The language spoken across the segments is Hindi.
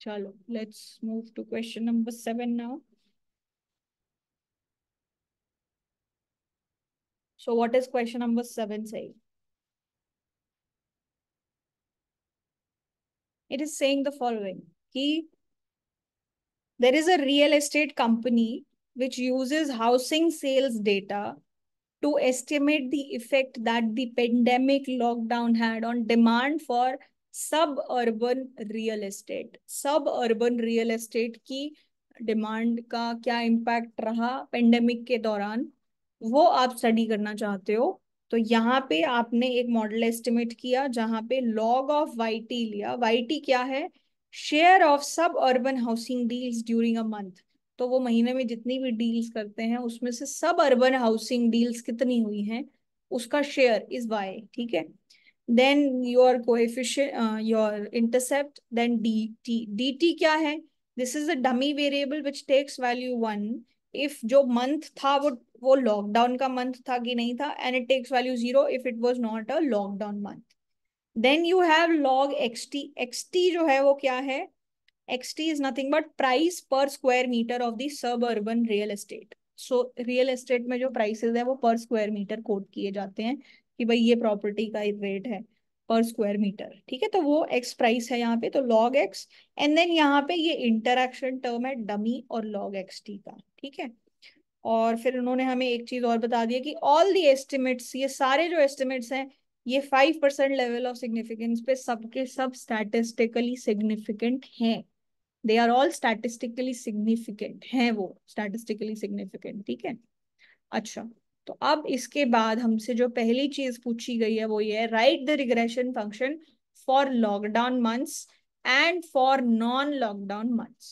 Chalo, let's move to question number seven now. So what is question number seven saying? It is saying the following. He, there is a real estate company which uses housing sales data to estimate the effect that the pandemic lockdown had on demand for suburban real estate suburban real estate की डिमांड का क्या इम्पैक्ट रहा पेंडेमिक के दौरान वो आप स्टडी करना चाहते हो तो यहाँ पे आपने एक मॉडल एस्टिमेट किया जहाँ पे लॉग ऑफ वाई लिया वाई क्या है share of suburban housing deals during a month तो वो महीने में जितनी भी डील्स करते हैं उसमें से सब अर्बन हाउसिंग डील्स कितनी हुई हैं उसका शेयर इज वाई ठीक है then your coefficient, uh, your intercept, then dt. dt क्या है This is a dummy variable which takes value one. If जो मंथ था वो वो लॉकडाउन का मंथ था कि नहीं था and it takes value zero if it was not a lockdown month then you have log X T X T जो है वो क्या है X T is nothing but price per square metre of the suburban real estate so real estate में जो प्राइसेज है वो पर स्क्वायर मीटर कोट किए जाते हैं कि भाई ये प्रॉपर्टी का रेट है पर स्क्वायर मीटर ठीक है तो वो एक्स प्राइस है यहाँ पे तो लॉग एक्स एंड देन यहाँ पे ये इंटरक्शन टर्म है डमी और लॉग एक्स टी का ठीक है और फिर उन्होंने हमें एक चीज और बता दिया कि ऑल दी एस्टिमेट्स ये सारे जो एस्टिमेट्स हैं ये five percent level of significance पे सबके सब स्टैटिस्टिकली सिग्निफिकेंट हैं they are all statistically significant हैं वो स्टैटिस्टिकली सिग्निफिकेंट ठीक है अच्छा तो अब इसके बाद हमसे जो पहली चीज पूछी गई है वो ये है right the regression function for lockdown months and for non lockdown months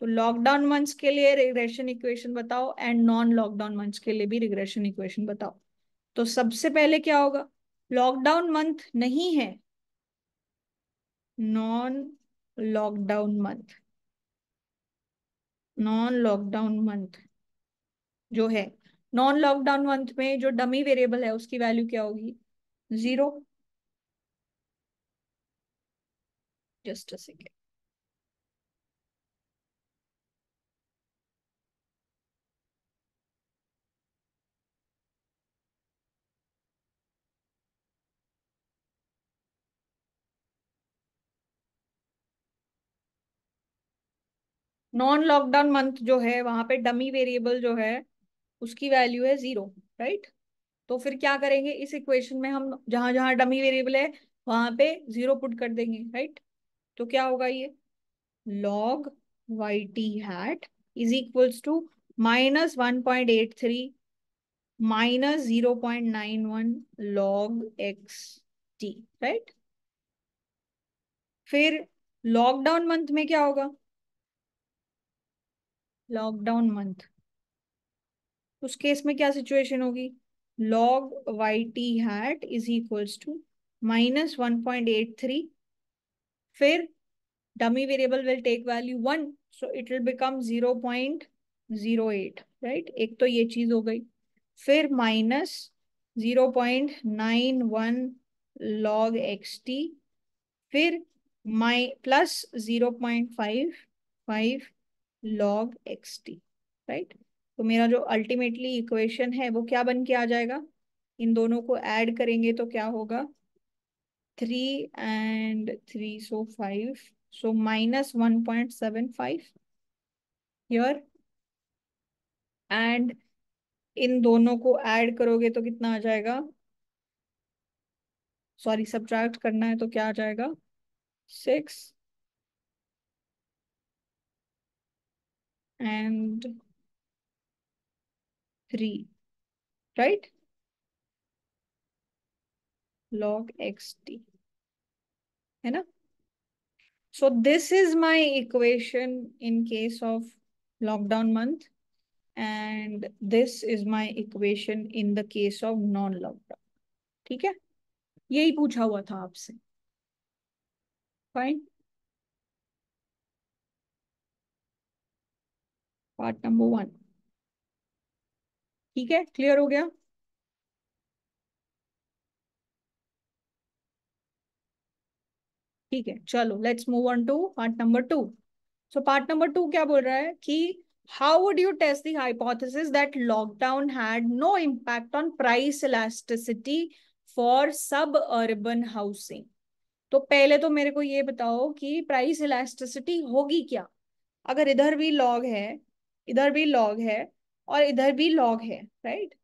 तो लॉकडाउन मंथ्स के लिए रिग्रेशन इक्वेशन बताओ एंड नॉन लॉकडाउन मंथ्स के लिए भी रिग्रेशन इक्वेशन बताओ तो सबसे पहले क्या होगा लॉकडाउन मंथ नहीं है non lockdown month non lockdown month जो है नॉन लॉकडाउन मंथ में जो डमी वेरिएबल है उसकी वैल्यू क्या होगी zero just a second non lockdown month जो है वहां पे डमी वेरिएबल जो है उसकी वैल्यू है जीरो राइट तो फिर क्या करेंगे इस इक्वेशन में हम जहां जहां डमी वेरिएबल है वहां पे जीरो पुट कर देंगे राइट तो क्या होगा ये log yt hat is equals to minus 1.83 minus 0.91 log xt right फिर लॉकडाउन मंथ में क्या होगा लॉकडाउन मंथ उस केस में क्या सिचुएशन होगी log Y T hat is equals to minus one point eight three फिर dummy variable will take value 1 so it will become 0 0.08 right ek to ye cheez ho gayi fir minus 0.91 log xt fir my plus 0.55 log xt right तो मेरा जो अल्टीमेटली इक्वेशन है वो क्या बन के आ जाएगा इन दोनों को ऐड करेंगे तो क्या होगा three and three so five so minus one point seven five here and इन दोनों को ऐड करोगे तो कितना आ जाएगा सॉरी सब्ट्रैक्ट करना है तो क्या आ जाएगा six and 3 right log xt है ना so this is my equation in case of lockdown month and this is my equation in the case of non lockdown ठीक है यही पूछा हुआ था आपसे फाइन पार्ट नंबर वन ठीक है क्लियर हो गया ठीक है चलो let's move on to part number two so part number two क्या बोल रहा है कि would you test the hypothesis that lockdown had no impact on price elasticity for suburban housing तो पहले तो मेरे को ये बताओ कि प्राइस इलास्टिसिटी होगी क्या अगर इधर भी लॉग है इधर भी लॉग है और इधर भी लॉग है राइट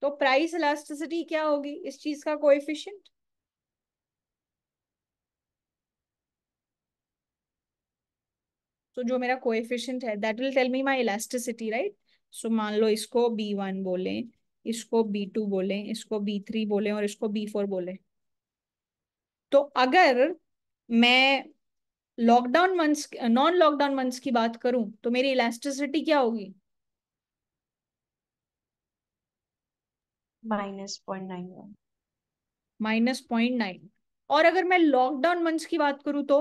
तो प्राइस इलास्टिसिटी क्या होगी इस चीज का कोएफिशिएंट तो जो मेरा कोएफिशिएंट है that will tell me my elasticity right so मान लो इसको बी वन बोले इसको बी टू बोले इसको बी थ्री बोले और इसको बी फोर बोले तो अगर मैं lockdown months non lockdown months की बात करूं तो मेरी इलास्टिसिटी क्या होगी minus point nine minus point nine और अगर मैं लॉकडाउन मंथ्स की बात करूं तो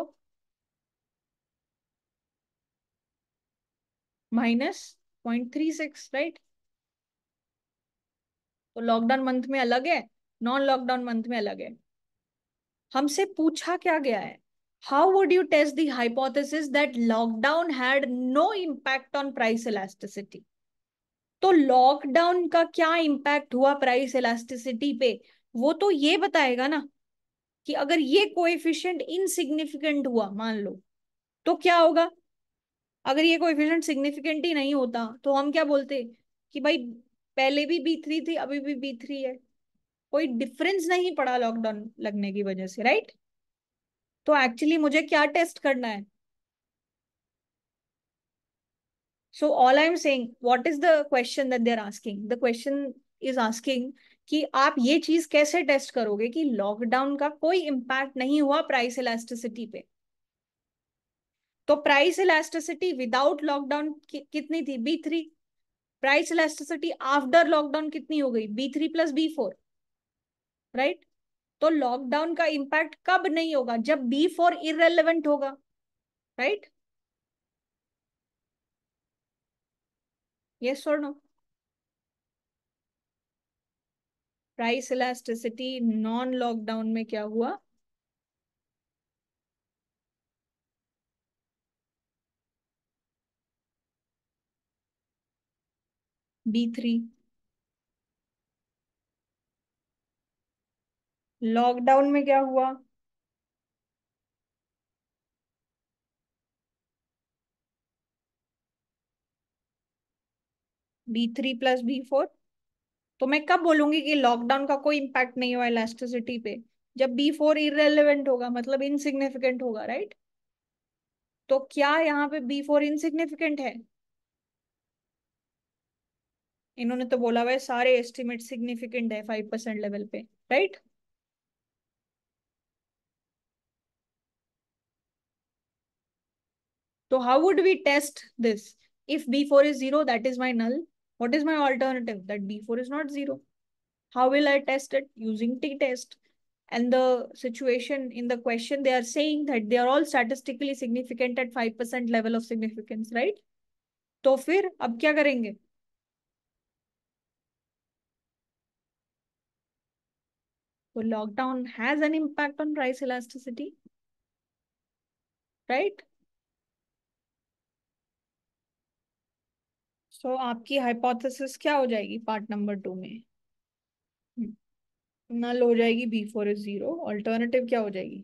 minus point three six right तो लॉकडाउन मंथ में अलग है नॉन लॉकडाउन मंथ में अलग है हमसे पूछा क्या गया है how would you test the hypothesis that lockdown had no impact on price elasticity? तो लॉकडाउन का क्या इम्पैक्ट हुआ प्राइस इलास्टिसिटी पे वो तो ये बताएगा ना कि अगर ये कोएफिशिएंट इनसिग्निफिकेंट हुआ मान लो तो क्या होगा अगर ये कोएफिशिएंट सिग्निफिकेंट ही नहीं होता तो हम क्या बोलते कि भाई पहले भी बी थ्री थी अभी भी बी थ्री है कोई डिफरेंस नहीं पड़ा लॉकडाउन लगने की वजह से राइट right? तो एक्चुअली मुझे क्या टेस्ट करना है I am saying what is the question that they are asking the question is asking कि आप ये चीज कैसे टेस्ट करोगे कि लॉकडाउन का कोई इम्पैक्ट नहीं हुआ प्राइस इलास्टिसिटी पे तो प्राइस इलास्टिसिटी विदाउट लॉकडाउन कितनी थी B three price elasticity after lockdown कितनी हो गई B three plus B four right तो लॉकडाउन का इम्पैक्ट कब नहीं होगा जब बी फोर इरेलीवेंट होगा राइट यस और no price elasticity non lockdown में क्या हुआ बी थ्री लॉकडाउन में क्या हुआ B three plus B four तो मैं कब बोलूंगी कि लॉकडाउन का कोई इम्पैक्ट नहीं हुआ इलास्टिसिटी पे जब बी फोर इरेलीवेंट होगा मतलब इनसिग्निफिकेंट होगा राइट तो क्या यहाँ पे बी फोर इनसिग्निफिकेंट है इन्होंने तो बोला हुआ है सारे एस्टिमेट सिग्निफिकेंट है फाइव परसेंट लेवल पे right So how would we test this? If B4 is 0, that is my null. What is my alternative? That B4 is not 0. How will I test it? Using t-test. And the situation in the question, they are saying that they are all statistically significant at 5% level of significance, right? then, what will we do? So lockdown has an impact on price elasticity, right? So तो आपकी हाइपोथेसिस क्या हो जाएगी पार्ट नंबर टू में नल हम्म, हो जाएगी B four is zero alternative क्या हो जाएगी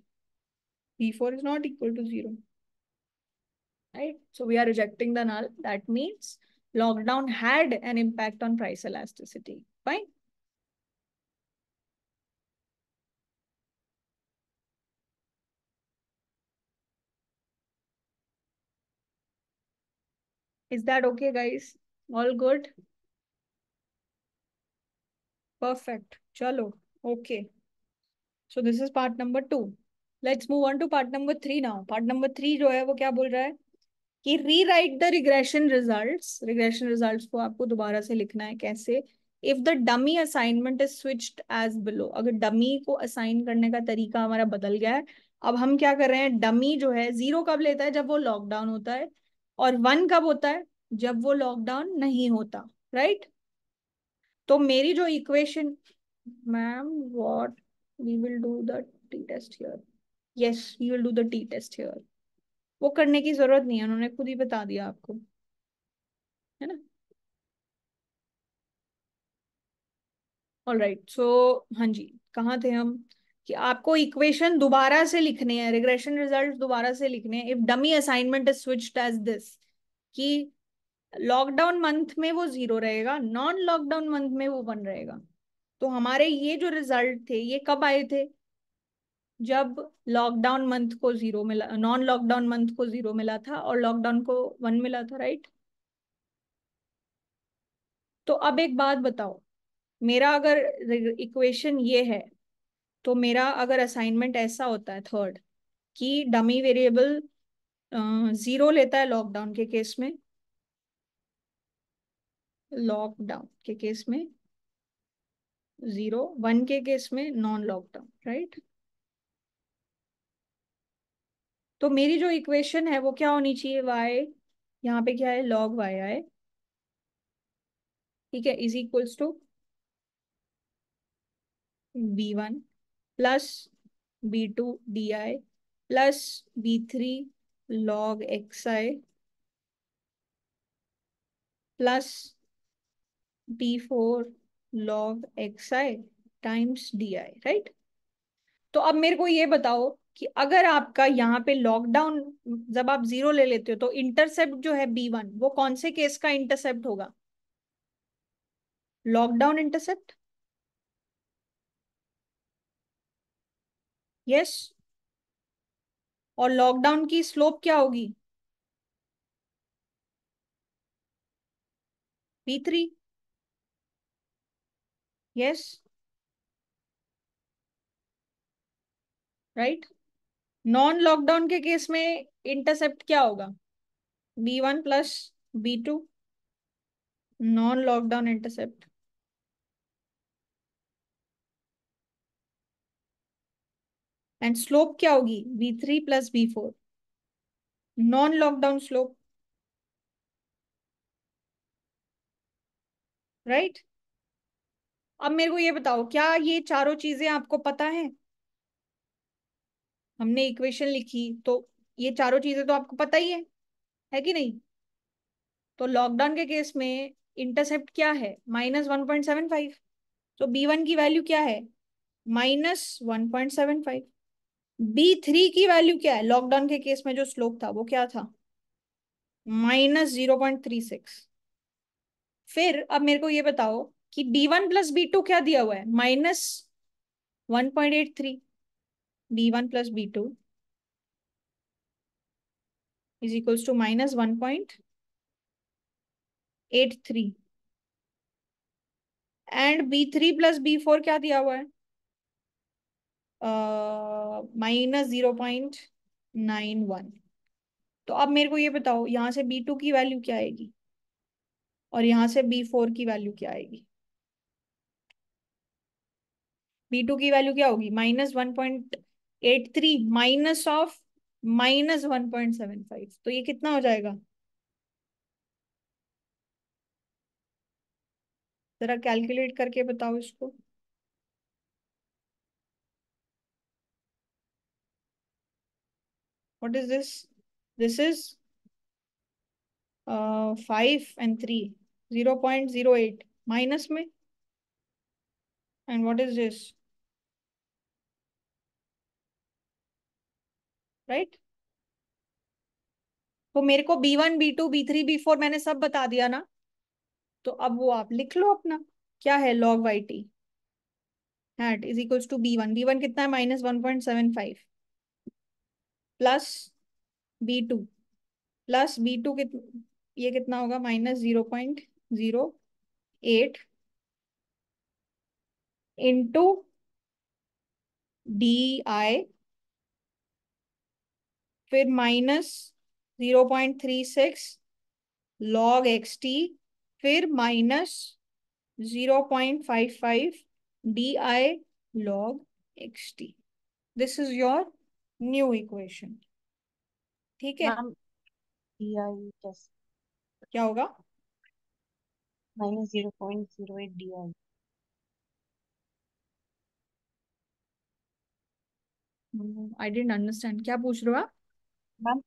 B four is not equal to zero right so we are rejecting the null that means lockdown had an impact on price elasticity fine is that okay guys all good perfect चलो okay so this is part number two let's move on to part number three now part number three जो है वो क्या बोल रहा है कि rewrite the regression results regression results को आपको दोबारा से लिखना है कैसे if the dummy assignment is switched as below अगर डमी को असाइन करने का तरीका हमारा बदल गया है अब हम क्या कर रहे हैं डमी जो है जीरो कब लेता है जब वो लॉकडाउन होता है और वन कब होता है जब वो लॉकडाउन नहीं होता राइट तो मेरी जो equation ma'am what we will do the T test here yes you will do the T test here वो करने की जरूरत नहीं है उन्होंने खुद ही बता दिया आपको है ना ऑल राइट सो हाँ जी कहाँ थे हम कि आपको इक्वेशन दोबारा से लिखने हैं रिग्रेशन रिजल्ट दोबारा से लिखने हैं if dummy assignment is switched as this कि लॉकडाउन मंथ में वो जीरो रहेगा नॉन लॉकडाउन मंथ में वो वन रहेगा तो हमारे ये जो रिजल्ट थे ये कब आए थे जब लॉकडाउन मंथ को जीरो मिला नॉन लॉकडाउन मंथ को जीरो मिला था और लॉकडाउन को वन मिला था राइट तो अब एक बात बताओ मेरा अगर इक्वेशन ये है तो मेरा अगर असाइनमेंट ऐसा होता है थर्ड कि डमी वेरिएबल जीरो लेता है लॉकडाउन के केस में लॉकडाउन के केस में जीरो वन के केस में नॉन लॉकडाउन राइट तो मेरी जो इक्वेशन है वो क्या होनी चाहिए वाई यहाँ पे क्या है लॉग वाई आए ठीक है is equals to B one plus B two D I plus B three log X I plus d4 log xi times D I right तो अब मेरे को ये बताओ कि अगर आपका यहाँ पे लॉकडाउन जब आप जीरो ले लेते हो तो इंटरसेप्ट जो है बी वन वो कौन से केस का इंटरसेप्ट होगा लॉकडाउन इंटरसेप्ट यस और लॉकडाउन की स्लोप क्या होगी B three yes right non lockdown के केस में इंटरसेप्ट क्या होगा B one plus B two non lockdown intercept and slope क्या होगी B three plus B four non lockdown slope right अब मेरे को ये बताओ क्या ये चारों चीजें आपको पता है हमने इक्वेशन लिखी तो ये चारों चीजें तो आपको पता ही है है कि नहीं तो लॉकडाउन के केस में इंटरसेप्ट क्या है minus one point seven five तो बी वन की वैल्यू क्या है minus one point seven five B three की वैल्यू क्या है लॉकडाउन के केस में जो स्लोप था वो क्या था minus zero point three six फिर अब मेरे को ये बताओ कि B one plus B two क्या दिया हुआ है minus one point eight three B one plus B two is equals to minus one point eight three and B three plus B four क्या दिया हुआ है minus zero point nine one तो अब मेरे को ये बताओ यहां से बी टू की वैल्यू क्या आएगी और यहां से बी फोर की वैल्यू क्या आएगी बी टू की वैल्यू क्या होगी minus one point eight three minus of minus one point seven five तो ये कितना हो जाएगा जरा कैलकुलेट करके बताओ इसको this this is five and three zero point zero eight minus में and what is this right तो मेरे को B one B two B three B four मैंने सब बता दिया ना तो अब वो आप लिख लो अपना क्या है log Y T hat is equals to B one B one कितना है minus one point seven five plus B two plus B two कितना ये कितना होगा minus zero point zero eight into D I फिर minus zero point three six log X T फिर minus zero point five five D I log X T this is your new equation ठीक है क्या होगा minus zero point zero eight D I I didn't understand क्या पूछ रहे हो आप ma'am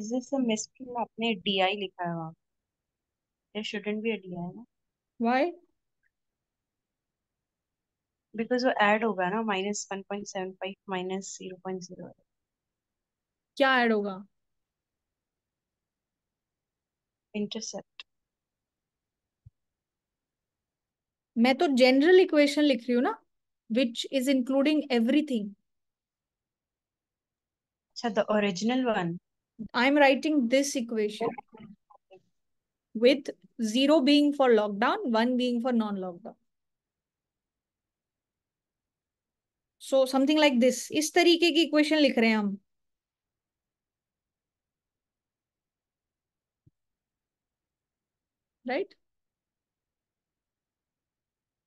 is this a misprint आपने डीआई लिखा है वहां there shouldn't be a DI ना व्हाई बिकॉज वो ऐड होगा ना minus one point seven five minus zero point zero क्या ऐड होगा इंटरसेप्ट मैं तो जनरल इक्वेशन लिख रही हूँ ना विच इज इंक्लूडिंग एवरीथिंग अच्छा the original one I am writing this equation with zero being for lockdown one being for non lockdown so something like this इस तरीके की इक्वेशन लिख रहे हैं हम राइट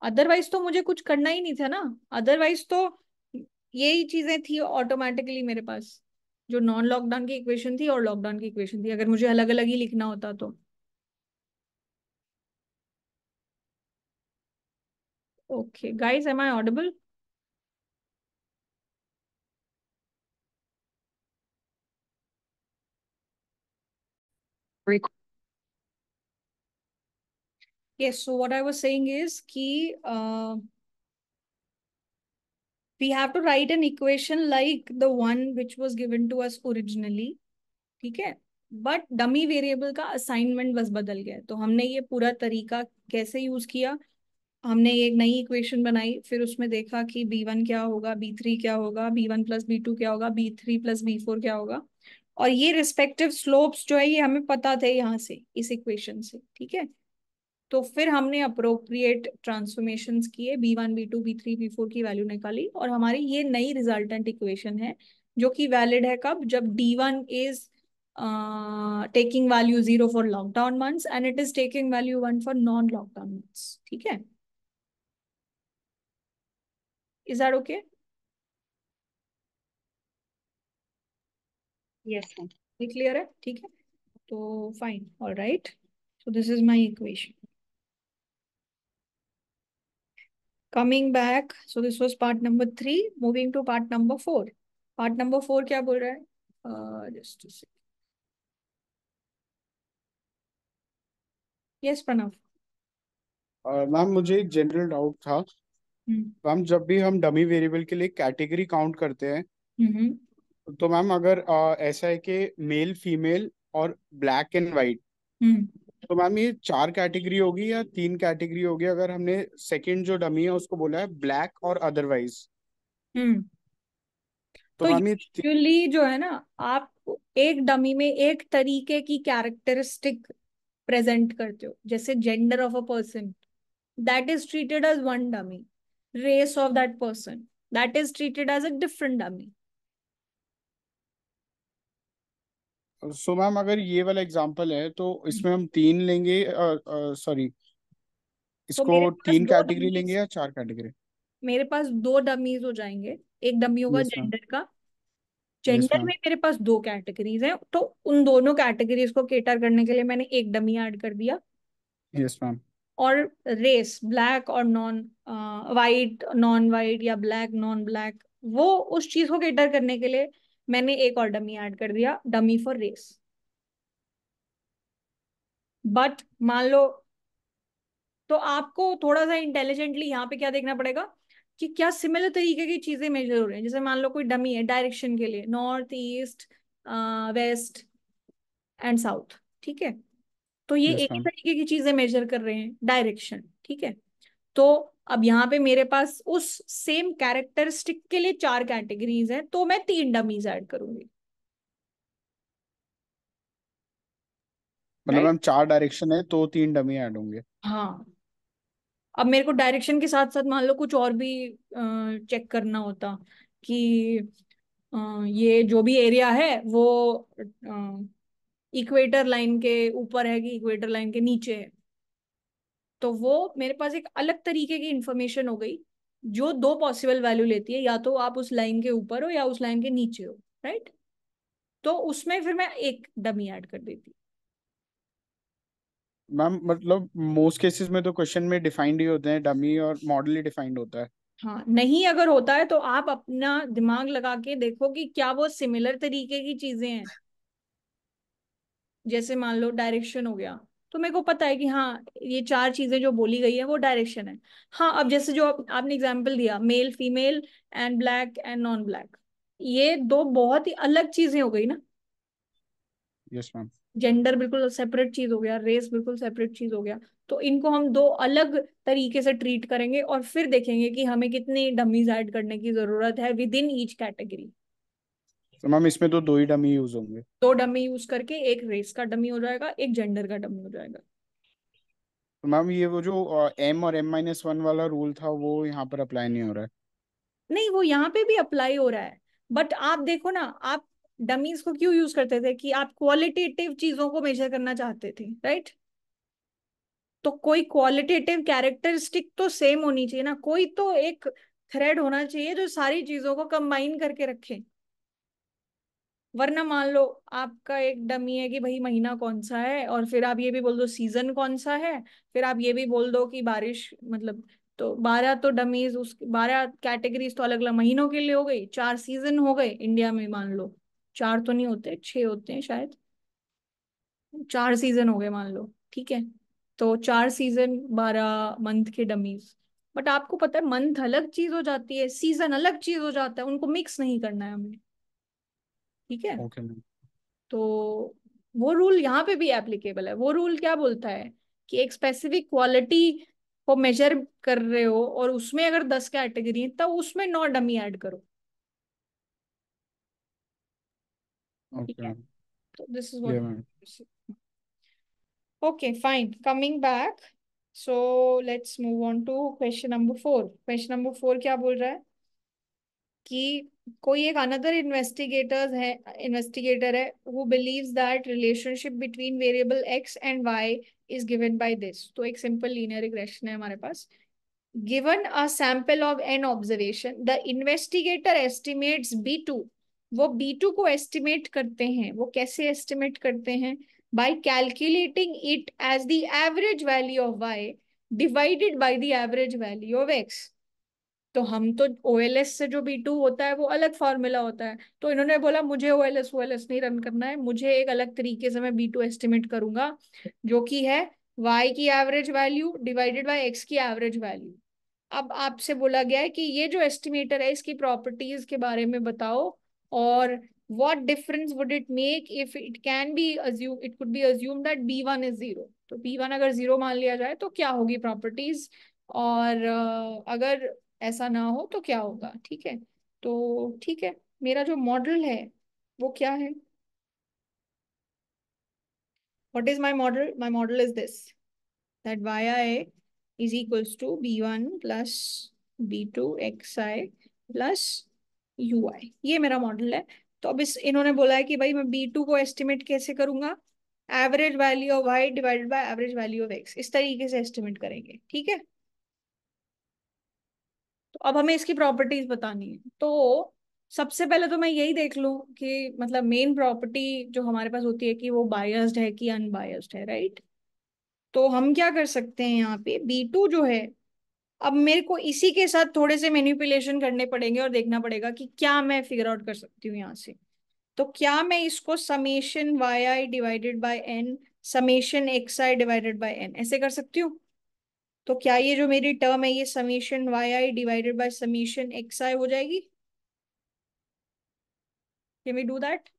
अदरवाइज तो मुझे कुछ करना ही नहीं था ना अदरवाइज तो यही चीजें थी ऑटोमेटिकली मेरे पास जो नॉन लॉकडाउन की इक्वेशन थी और लॉकडाउन की इक्वेशन थी अगर मुझे अलग अलग ही लिखना होता तो okay guys am I audible yes so what i was saying is ki uh, we have to write an equation like the one which was given to us originally ठीक है बट डमी वेरिएबल का असाइनमेंट बस बदल गया तो हमने ये पूरा तरीका कैसे यूज किया हमने एक नई इक्वेशन बनाई फिर उसमें देखा कि बी वन क्या होगा बी थ्री क्या होगा B one plus B two क्या होगा B three plus B four क्या होगा और ये रिस्पेक्टिव स्लोप्स जो है ये हमें पता थे यहाँ से इस इक्वेशन से ठीक है तो फिर हमने अप्रोप्रिएट ट्रांसफॉर्मेशन किए B one B two B three B four की वैल्यू निकाली और हमारी ये नई रिजल्टेंट इक्वेशन है जो कि वैलिड है कब जब D one is taking value zero for lockdown months and it is taking value one for non lockdown months ठीक है is that okay yes clear है ठीक है तो fine all right so this is my equation coming back so this was part number three moving to part number four part number four क्या बोल रहा है uh, just to see yes pranav ma'am मुझे एक जनरल डाउट था मैम जब भी हम डमी वेरिएबल के लिए कैटेगरी काउंट करते हैं तो मैम अगर ऐसा है कि मेल फीमेल और ब्लैक एंड वाइट तो मैम ये चार कैटेगरी होगी या तीन कैटेगरी होगी अगर हमने सेकंड जो डमी है उसको बोला है ब्लैक और अदरवाइज हम्म तो, तो यूजुअली जो है ना आप एक डमी में एक तरीके की कैरेक्टरिस्टिक प्रेजेंट करते हो जैसे gender of a person that is treated as one dummy race of that person that is treated as a different dummy so ma'am अगर ये वाला एग्जांपल है तो इसमें हम तीन लेंगे सॉरी तो इसको तो तीन कैटेगरी लेंगे या चार कैटेगरी मेरे पास दो डमीज हो जाएंगे एक डमी होगा जेंडर का जेंडर में मेरे पास दो कैटेगरीज हैं तो उन दोनों कैटेगरीज को केटर करने के लिए मैंने एक डमी ऐड कर दिया यस मैम और रेस ब्लैक और नॉन वाइट नॉन वाइट या ब्लैक नॉन ब्लैक वो उस चीज को केटर करने के लिए मैंने एक और डमी ऐड कर दिया डमी फॉर रेस बट मान लो तो आपको थोड़ा सा इंटेलिजेंटली यहाँ पे क्या देखना पड़ेगा कि क्या सिमिलर तरीके की चीजें मेजर हो रही हैं जैसे मान लो कोई डमी है डायरेक्शन के लिए north east west and south ठीक है तो ये yes, एक तरीके की चीजें मेजर कर रहे हैं डायरेक्शन ठीक है तो अब यहाँ पे मेरे पास उस सेम कैरेक्टरिस्टिक के लिए चार कैटेगरीज हैं तो मैं तीन डमीज ऐड करूंगी मतलब हम चार डायरेक्शन है तो तीन डमी ऐड होंगे हाँ अब मेरे को डायरेक्शन के साथ साथ मान लो कुछ और भी चेक करना होता कि ये जो भी एरिया है वो इक्वेटर लाइन के ऊपर है कि इक्वेटर लाइन के नीचे है तो वो मेरे पास एक अलग तरीके की इंफॉर्मेशन हो गई जो दो पॉसिबल वैल्यू लेती है या तो आप उस लाइन के ऊपर हो या उस लाइन के नीचे हो राइट तो उसमें फिर मैं एक डमी ऐड कर देती मैम मतलब मोस्ट केसेस में तो क्वेश्चन में डिफाइंड ही होते हैं डमी और मॉडल ही डिफाइंड होता है हाँ नहीं अगर होता है तो आप अपना दिमाग लगा के देखो कि क्या वो सिमिलर तरीके की चीजें हैं जैसे मान लो डायरेक्शन हो गया तो मेरे को पता है कि हाँ ये चार चीजें जो बोली गई है वो डायरेक्शन है हाँ अब जैसे जो आप, आपने एग्जाम्पल दिया male female and black and non black ये दो बहुत ही अलग चीजें हो गई ना यस मैम जेंडर बिल्कुल सेपरेट चीज हो गया रेस बिल्कुल सेपरेट चीज हो गया तो इनको हम दो अलग तरीके से ट्रीट करेंगे और फिर देखेंगे कि हमें कितनी डमीज ऐड करने की जरूरत है within each category so ma'am इसमें तो दो ही डमी यूज होंगे दो डमी यूज करके एक रेस का डमी हो जाएगा एक जेंडर का डमी हो जाएगा तो मैम ये वो जो एम और एम माइनस वन वाला रूल था वो यहाँ पर अप्लाई नहीं हो रहा है नहीं वो यहाँ पे भी अप्लाई हो रहा है बट आप देखो ना आप डमीज को क्यों यूज करते थे कि आप क्वालिटेटिव चीजों को मेजर करना चाहते थे राइट तो कोई क्वालिटेटिव कैरेक्टरिस्टिक तो सेम होनी चाहिए ना कोई तो एक थ्रेड होना चाहिए जो सारी चीजों को कंबाइन करके रखे वरना मान लो आपका एक डमी है कि भाई महीना कौन सा है और फिर आप ये भी बोल दो सीजन कौन सा है फिर आप ये भी बोल दो कि बारिश मतलब तो बारह तो डमीज उस बारह कैटेगरीज तो अलग अलग महीनों के लिए हो गई चार सीजन हो गए इंडिया में मान लो चार तो नहीं होते छ होते हैं शायद चार सीजन हो गए मान लो ठीक है तो चार सीजन बारह मंथ के डमीज बट आपको पता है मंथ अलग चीज हो जाती है सीजन अलग चीज हो जाता है उनको मिक्स नहीं करना है हमें ठीक है ओके मैम तो वो रूल यहाँ पे भी एप्लीकेबल है वो रूल क्या बोलता है कि एक स्पेसिफिक क्वालिटी को मेजर कर रहे हो और उसमें अगर दस कैटेगरी है तो उसमें नौ डमी ऐड करो ठीक है okay fine coming back so let's move on to question number four question number four क्या बोल रहा है कि कोई एक अनदर इन्वेस्टिगेटर्स है इन्वेस्टिगेटर है वो believes that relationship between variable X and Y is given by this तो एक सिंपल लीनियर रिग्रेशन है हमारे पास given a sample of N observation the investigator estimates B two वो बी टू को एस्टिमेट करते हैं वो कैसे एस्टिमेट करते हैं by calculating it as the average value of Y divided by the average value of X तो हम तो ओ से जो बी होता है वो अलग फार्मूला होता है तो इन्होंने बोला मुझे ओ एल नहीं रन करना है मुझे एक अलग तरीके से मैं बी टू एस्टिमेट करूंगा जो कि है वाई की average value divided by X की एवरेज वैल्यू अब आपसे बोला गया है कि ये जो एस्टिमेटर है इसकी प्रॉपर्टीज के बारे में बताओ और what difference would it make if it can be assumed it it be assumed that B one is zero तो बी वन अगर जीरो मान लिया जाए तो क्या होगी प्रॉपर्टीज और अगर ऐसा ना हो तो क्या होगा ठीक है तो ठीक है मेरा जो मॉडल है वो क्या है model is this that Y I is equals to B one plus B two X I plus U I ये मेरा मॉडल है तो अब इस इन्होंने बोला है कि भाई मैं बी टू को एस्टिमेट कैसे करूंगा average value of Y divided by average value of X इस तरीके से एस्टिमेट करेंगे ठीक है तो अब हमें इसकी प्रॉपर्टीज बतानी है तो सबसे पहले तो मैं यही देख लूँ कि मतलब मेन प्रॉपर्टी जो हमारे पास होती है कि वो बायस्ड है कि अनबायस्ड है राइट तो हम क्या कर सकते हैं यहाँ पे बी टू जो है अब मेरे को इसी के साथ थोड़े से मैन्यूपुलेशन करने पड़ेंगे और देखना पड़ेगा कि क्या मैं फिगर आउट कर सकती हूँ यहाँ से तो क्या मैं इसको summation Y I divided by N summation X I divided by N ऐसे कर सकती हूँ तो क्या ये जो मेरी टर्म है ये summation Y I divided by summation X I हो जाएगी कैन वी डू दैट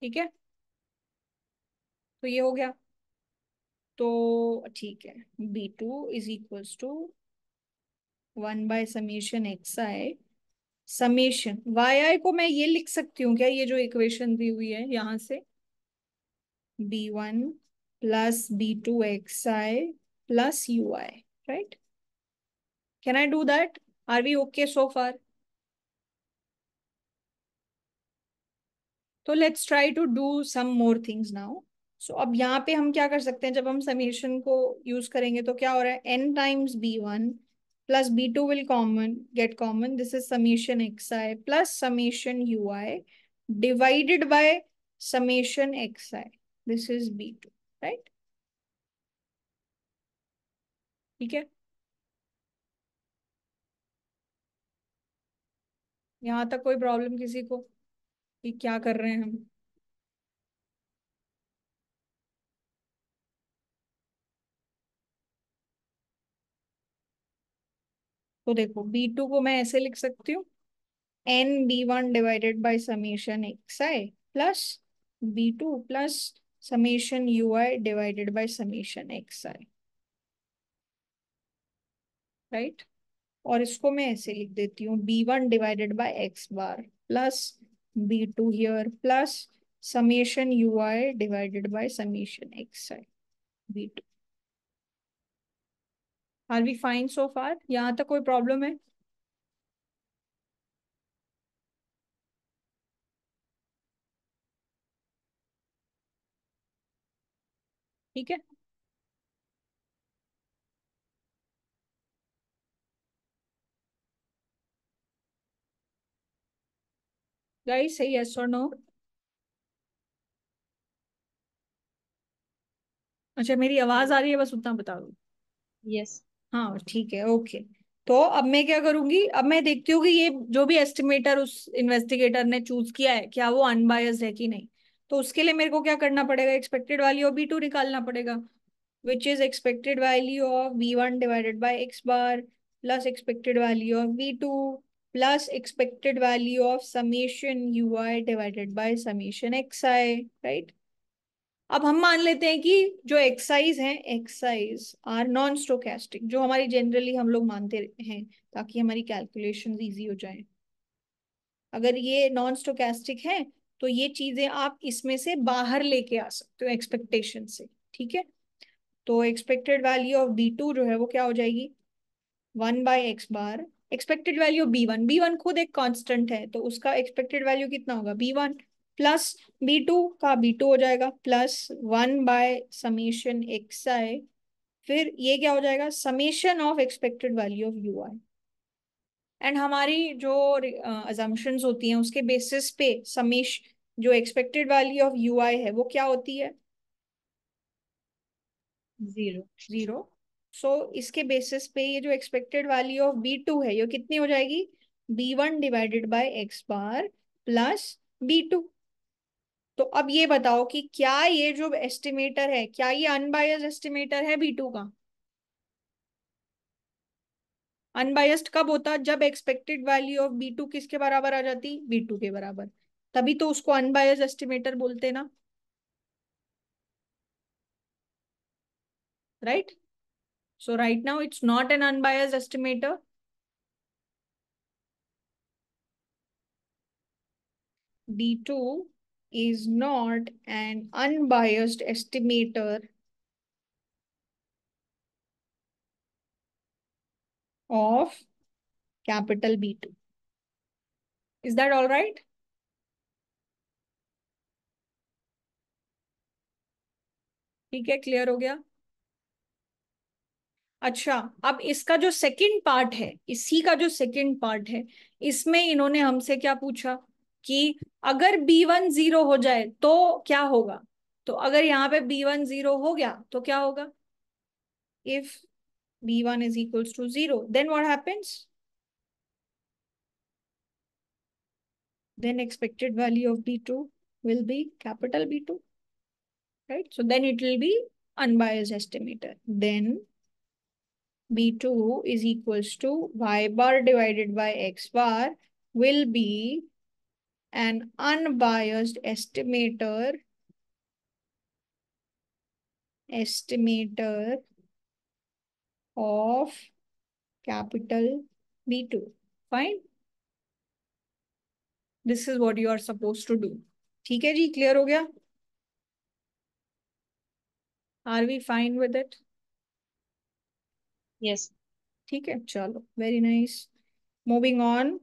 ठीक है तो ये हो गया तो ठीक है B two is equals to one by summation X I summation Y I को मैं ये लिख सकती हूँ क्या ये जो इक्वेशन दी हुई है यहां से b1 plus b2 xi plus ui, right? Can I do that? Are we okay so far? तो let's try to do some more things now so अब यहाँ पे हम क्या कर सकते हैं जब हम समीशन को यूज करेंगे तो क्या हो रहा है n times B one plus B two will common get common this is summation X I plus summation U I divided by summation X I this is B2, right? ठीक है यहां तक कोई प्रॉब्लम किसी को कि क्या कर रहे हैं हम तो देखो बी टू को मैं ऐसे लिख सकती हूँ N B one divided by summation X I plus B two plus summation ui divided by summation xi right और इसको मैं ऐसे लिख देती हूँ B one divided by X bar plus B two here plus summation U I divided by summation X I B two are we fine so far यहाँ तक कोई प्रॉब्लम है ठीक है गाइस सही yes or नो अच्छा मेरी आवाज आ रही है बस उतना बता दू यस हाँ ठीक है ओके तो अब मैं क्या करूंगी अब मैं देखती हूँ कि ये जो भी एस्टिमेटर उस इन्वेस्टिगेटर ने चूज किया है क्या वो अनबायस्ड है कि नहीं तो उसके लिए मेरे को क्या करना पड़ेगा expected value of B two निकालना पड़ेगा which is expected value of B one divided by X bar plus expected value of B two plus expected value of summation U I divided by summation X I right अब हम मान लेते हैं कि जो एक्साइज हैं एक्साइज आर नॉन स्टोकैस्टिक जो हमारी जनरली हम लोग मानते हैं ताकि हमारी कैलकुलेशन इजी हो जाए अगर ये नॉन स्टोकैस्टिक है तो ये चीजें आप इसमें से बाहर लेके आ सकते हो एक्सपेक्टेशन से ठीक है तो expected value of B two जो है वो क्या हो जाएगी one by X bar expected value B one B one खुद एक कांस्टेंट है तो उसका एक्सपेक्टेड वैल्यू कितना होगा B one plus B two का बी टू हो जाएगा plus one by summation X I फिर ये क्या हो जाएगा summation of expected value of U I and हमारी जो अजम्पन्स uh, होती हैं उसके बेसिस पे समेश जो expected value of U I है वो क्या होती है जीरो जीरो सो इसके बेसिस पे ये जो expected value of B two है ये कितनी हो जाएगी B one divided by X bar plus B two तो अब ये बताओ कि क्या ये जो एस्टिमेटर है क्या ये अनबायस्ड एस्टिमेटर है बी टू का अनबायस्ड कब होता जब expected value of B two किसके बराबर आ जाती बी टू के बराबर तभी तो उसको अनबायस एस्टिमेटर बोलते ना right so right now it's not an unbiased estimator d2 is not an unbiased estimator of capital b2 is that all right ठीक है क्लियर हो गया अच्छा अब इसका जो सेकंड पार्ट है इसी का जो सेकंड पार्ट है इसमें इन्होंने हमसे क्या पूछा कि अगर बी वन जीरो हो जाए तो क्या होगा तो अगर यहाँ पे बी वन जीरो हो गया तो क्या होगा if B one is equals to zero then what happens then expected value of b2 B capital B two right? So then it will be unbiased estimator. Then B2 is equals to Y bar divided by X bar will be an unbiased estimator estimator of capital B2. Fine. This is what you are supposed to do. ठीक है जी क्लियर हो गया are we fine with it yes ठीक है चलो very nice moving on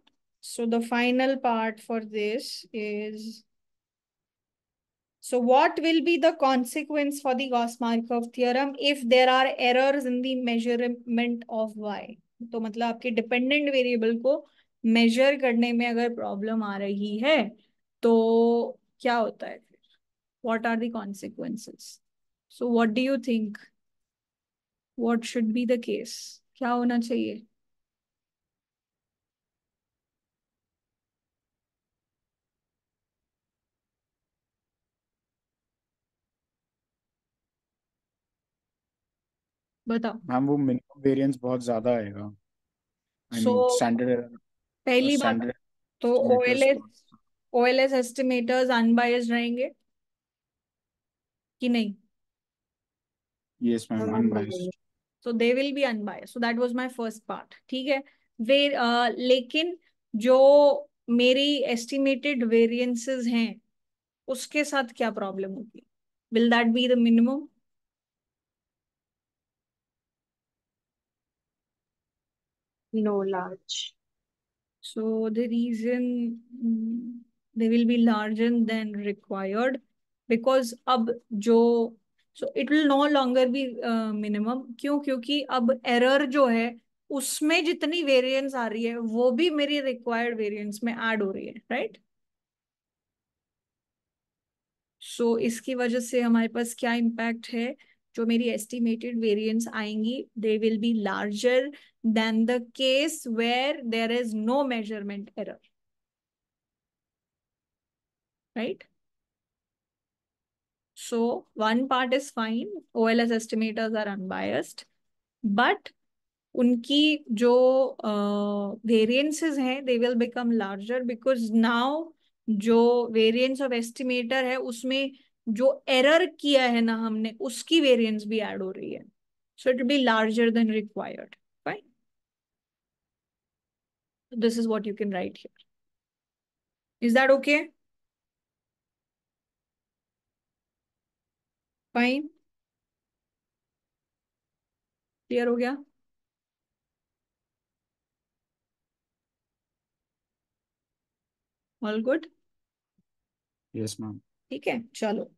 so the final part for this is so what will be the consequence for the gauss markov theorem if there are errors in the measurement of y to matlab aapke dependent variable ko measure karne mein agar problem aa rahi hai to kya hota hai फिर what are the consequences so what do you think what should be the case क्या होना चाहिए बताओ मैम वो मिनिमम वेरिएंस बहुत ज्यादा आएगा सो स्टैंडर्ड पहली बात तो ओएलएस ओएलएस एस्टिमेटर्स अनबायस्ड रहेंगे कि नहीं yes ma'am unbiased so they will be unbiased so that was my first part theek hai where uh, lekin jo meri estimated variances hain uske sath kya problem hogi will that be the minimum no large so the reason they will be larger than required because ab jo so it will no longer be minimum क्यों क्योंकि अब एरर जो है उसमें जितनी वेरिएंस आ रही है वो भी मेरी रिक्वायर्ड वेरिएंस में ऐड हो रही है राइट right? सो so, इसकी वजह से हमारे पास क्या इम्पैक्ट है जो मेरी एस्टिमेटेड वेरिएंस आएंगी they will be larger than the case where there is no measurement error right So one part is fine. OLS estimators are unbiased, but उनकी जो वेरियंसेस uh, हैं they will become larger because now जो वेरियंस ऑफ एस्टिमेटर है उसमें जो एरर किया है ना हमने उसकी वेरियंस भी एड हो रही है so it be larger than required right this is what you can write here is that okay fine clear हो गया ऑल गुड यस मैम ठीक है चलो